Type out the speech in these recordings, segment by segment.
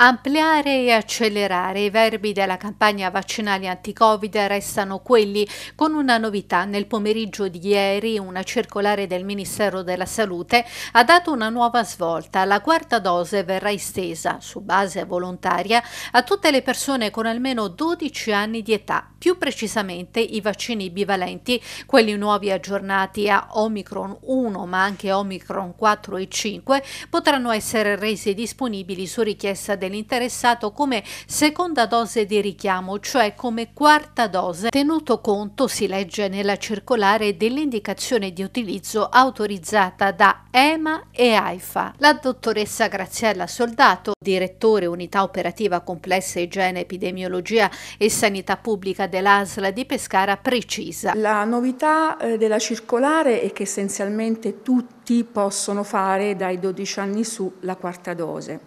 Ampliare e accelerare i verbi della campagna vaccinale anti-Covid restano quelli, con una novità. Nel pomeriggio di ieri una circolare del Ministero della Salute ha dato una nuova svolta. La quarta dose verrà estesa, su base volontaria, a tutte le persone con almeno 12 anni di età, più precisamente i vaccini bivalenti, quelli nuovi aggiornati a Omicron 1 ma anche Omicron 4 e 5, potranno essere resi disponibili su richiesta del dell'interessato come seconda dose di richiamo, cioè come quarta dose, tenuto conto, si legge nella circolare, dell'indicazione di utilizzo autorizzata da EMA e AIFA. La dottoressa Graziella Soldato, direttore unità operativa complessa igiene, epidemiologia e sanità pubblica dell'ASL di Pescara, precisa. La novità eh, della circolare è che essenzialmente tutti possono fare dai 12 anni su la quarta dose.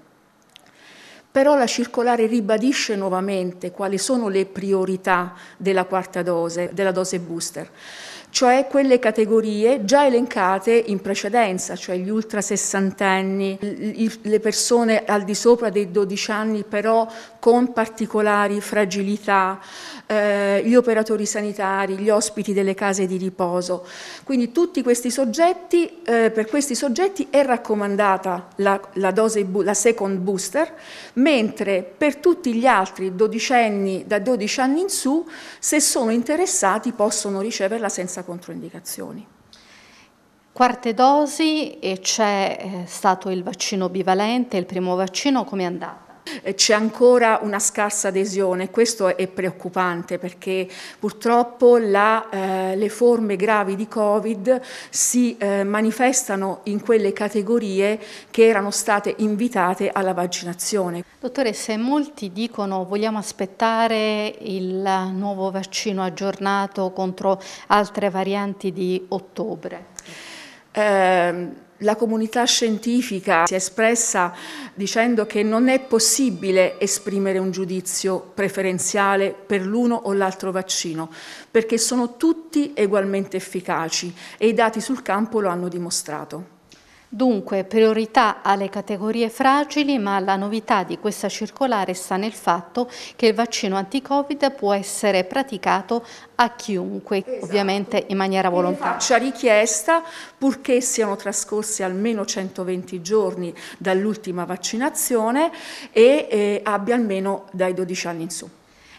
Però la circolare ribadisce nuovamente quali sono le priorità della quarta dose, della dose booster cioè quelle categorie già elencate in precedenza, cioè gli ultra sessantenni, le persone al di sopra dei 12 anni però con particolari fragilità, eh, gli operatori sanitari, gli ospiti delle case di riposo. Quindi tutti questi soggetti, eh, per questi soggetti è raccomandata la, la, dose, la second booster, mentre per tutti gli altri 12 anni, da 12 anni in su, se sono interessati possono riceverla senza senza controindicazioni. Quarte dosi e c'è eh, stato il vaccino bivalente, il primo vaccino, come è andata? Eh, c'è ancora una scarsa adesione, questo è preoccupante perché purtroppo la, eh, le forme gravi di Covid si eh, manifestano in quelle categorie che erano state invitate alla vaccinazione. Dottoressa, molti dicono vogliamo aspettare il nuovo vaccino aggiornato contro altre varianti di ottobre. Eh, la comunità scientifica si è espressa dicendo che non è possibile esprimere un giudizio preferenziale per l'uno o l'altro vaccino, perché sono tutti ugualmente efficaci e i dati sul campo lo hanno dimostrato. Dunque, priorità alle categorie fragili, ma la novità di questa circolare sta nel fatto che il vaccino anti-Covid può essere praticato a chiunque, esatto. ovviamente in maniera volontaria. Faccia richiesta purché siano trascorsi almeno 120 giorni dall'ultima vaccinazione e eh, abbia almeno dai 12 anni in su.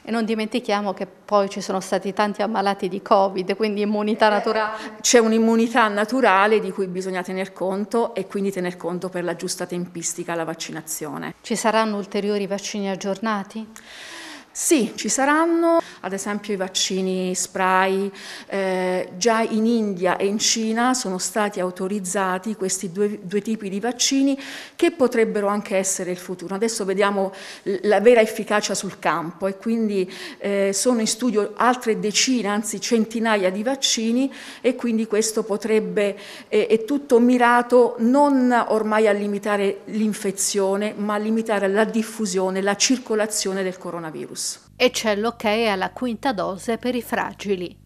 E non dimentichiamo che poi ci sono stati tanti ammalati di Covid, quindi immunità eh, naturale. C'è un'immunità naturale di cui bisogna tener conto e quindi tener conto per la giusta tempistica alla vaccinazione. Ci saranno ulteriori vaccini aggiornati? Sì, ci saranno ad esempio i vaccini spray, eh, già in India e in Cina sono stati autorizzati questi due, due tipi di vaccini che potrebbero anche essere il futuro. Adesso vediamo la vera efficacia sul campo e quindi eh, sono in studio altre decine, anzi centinaia di vaccini e quindi questo potrebbe, eh, è tutto mirato non ormai a limitare l'infezione ma a limitare la diffusione, la circolazione del coronavirus. E c'è l'ok alla quinta dose per i fragili.